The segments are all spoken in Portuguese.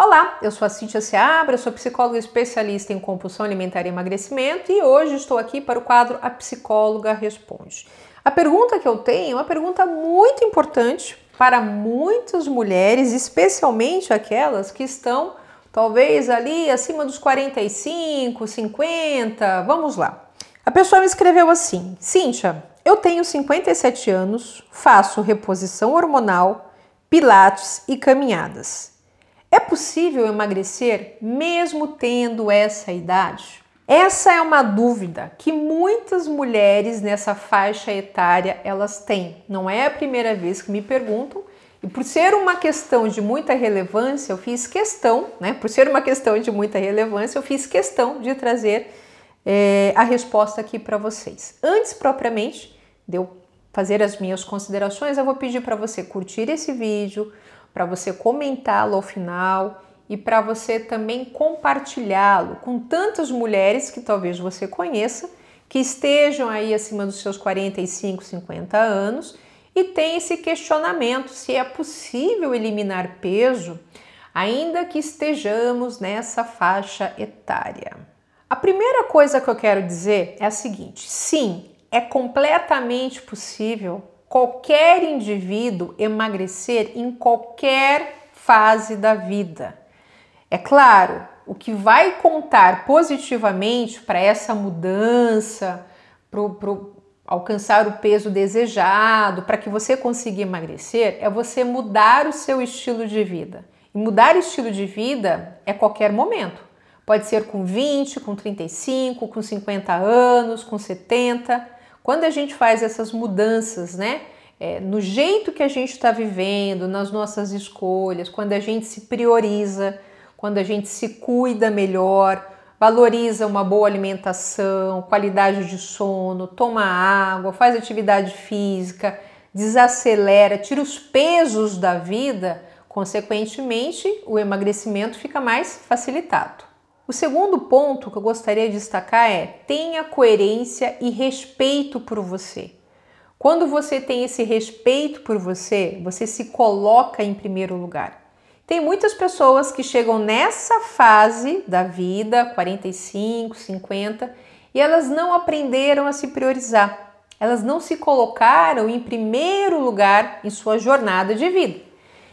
Olá, eu sou a Cíntia Seabra, sou psicóloga especialista em compulsão alimentar e emagrecimento e hoje estou aqui para o quadro A Psicóloga Responde. A pergunta que eu tenho é uma pergunta muito importante para muitas mulheres, especialmente aquelas que estão talvez ali acima dos 45, 50. Vamos lá. A pessoa me escreveu assim: Cíntia, eu tenho 57 anos, faço reposição hormonal, pilates e caminhadas. É possível emagrecer mesmo tendo essa idade? Essa é uma dúvida que muitas mulheres nessa faixa etária elas têm. Não é a primeira vez que me perguntam. E por ser uma questão de muita relevância, eu fiz questão, né? Por ser uma questão de muita relevância, eu fiz questão de trazer é, a resposta aqui para vocês. Antes propriamente de eu fazer as minhas considerações, eu vou pedir para você curtir esse vídeo, para você comentá-lo ao final e para você também compartilhá-lo com tantas mulheres que talvez você conheça, que estejam aí acima dos seus 45, 50 anos e tem esse questionamento se é possível eliminar peso ainda que estejamos nessa faixa etária. A primeira coisa que eu quero dizer é a seguinte: sim, é completamente possível qualquer indivíduo emagrecer em qualquer fase da vida. É claro, o que vai contar positivamente para essa mudança, para alcançar o peso desejado, para que você consiga emagrecer, é você mudar o seu estilo de vida. E mudar estilo de vida é qualquer momento. Pode ser com 20, com 35, com 50 anos, com 70. Quando a gente faz essas mudanças, né? É, no jeito que a gente está vivendo, nas nossas escolhas, quando a gente se prioriza, quando a gente se cuida melhor, valoriza uma boa alimentação, qualidade de sono, toma água, faz atividade física, desacelera, tira os pesos da vida, consequentemente, o emagrecimento fica mais facilitado. O segundo ponto que eu gostaria de destacar é: tenha coerência e respeito por você. Quando você tem esse respeito por você, você se coloca em primeiro lugar. Tem muitas pessoas que chegam nessa fase da vida, 45, 50, e elas não aprenderam a se priorizar. Elas não se colocaram em primeiro lugar em sua jornada de vida.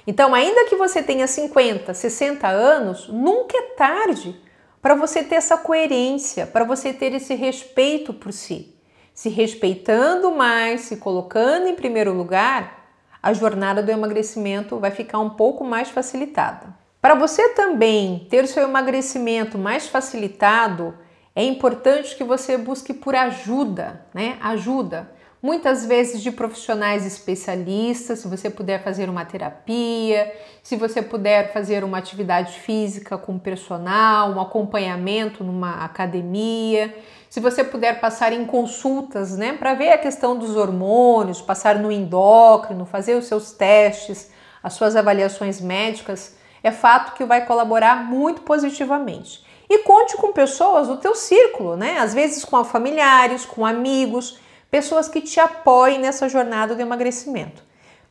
Então, ainda que você tenha 50, 60 anos, nunca é tarde para você ter essa coerência, para você ter esse respeito por si. Se respeitando mais, se colocando em primeiro lugar, a jornada do emagrecimento vai ficar um pouco mais facilitada. Para você também ter o seu emagrecimento mais facilitado, é importante que você busque por ajuda, né? Ajuda muitas vezes de profissionais especialistas, se você puder fazer uma terapia, se você puder fazer uma atividade física com personal, um acompanhamento numa academia, se você puder passar em consultas, né, para ver a questão dos hormônios, passar no endócrino, fazer os seus testes, as suas avaliações médicas, é fato que vai colaborar muito positivamente. E conte com pessoas do teu círculo, né? Às vezes com familiares, com amigos, pessoas que te apoiem nessa jornada do emagrecimento.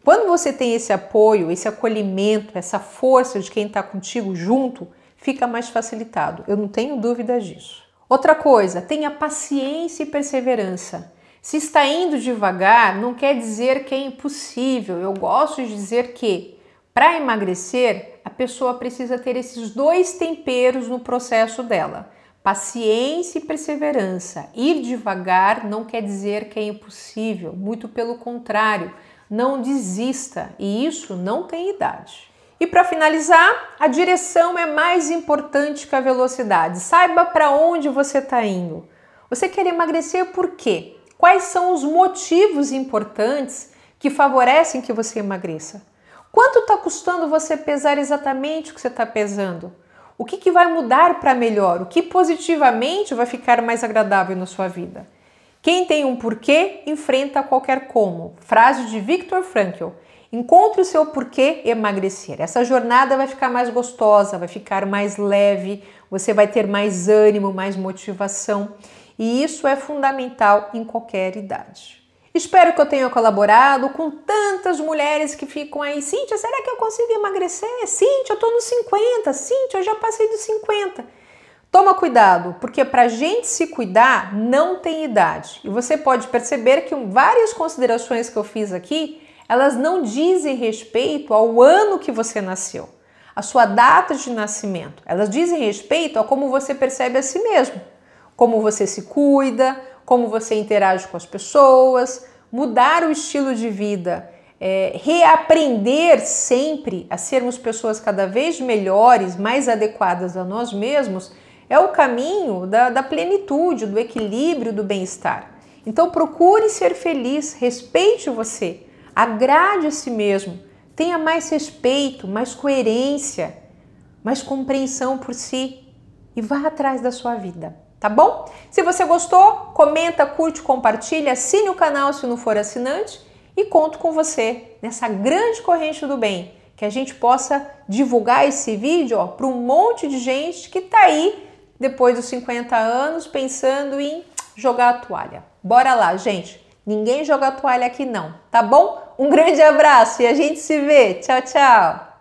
Quando você tem esse apoio, esse acolhimento, essa força de quem está contigo junto, fica mais facilitado. Eu não tenho dúvidas disso. Outra coisa, tenha paciência e perseverança. Se está indo devagar, não quer dizer que é impossível. Eu gosto de dizer que para emagrecer, a pessoa precisa ter esses dois temperos no processo dela. Paciência e perseverança. Ir devagar não quer dizer que é impossível, muito pelo contrário, não desista e isso não tem idade. E para finalizar, a direção é mais importante que a velocidade. Saiba para onde você está indo. Você quer emagrecer por quê? Quais são os motivos importantes que favorecem que você emagreça? Quanto está custando você pesar exatamente o que você está pesando? O que, que vai mudar para melhor? O que positivamente vai ficar mais agradável na sua vida? Quem tem um porquê enfrenta qualquer como. Frase de Viktor Frankl. Encontre o seu porquê emagrecer. Essa jornada vai ficar mais gostosa, vai ficar mais leve, você vai ter mais ânimo, mais motivação. E isso é fundamental em qualquer idade. Espero que eu tenha colaborado com tantas mulheres que ficam aí. Cíntia, será que eu consigo emagrecer? Cíntia, eu tô nos 50. Cíntia, eu já passei dos 50. Toma cuidado, porque para gente se cuidar não tem idade. E você pode perceber que várias considerações que eu fiz aqui, elas não dizem respeito ao ano que você nasceu, a sua data de nascimento. Elas dizem respeito a como você percebe a si mesmo, como você se cuida, como você interage com as pessoas, mudar o estilo de vida, é, reaprender sempre a sermos pessoas cada vez melhores, mais adequadas a nós mesmos, é o caminho da, da plenitude, do equilíbrio, do bem-estar. Então procure ser feliz, respeite você, agrade a si mesmo, tenha mais respeito, mais coerência, mais compreensão por si e vá atrás da sua vida tá bom? Se você gostou, comenta, curte, compartilha, assine o canal se não for assinante e conto com você nessa grande corrente do bem, que a gente possa divulgar esse vídeo para um monte de gente que tá aí depois dos 50 anos pensando em jogar a toalha. Bora lá, gente. Ninguém joga a toalha aqui não, tá bom? Um grande abraço e a gente se vê. Tchau, tchau.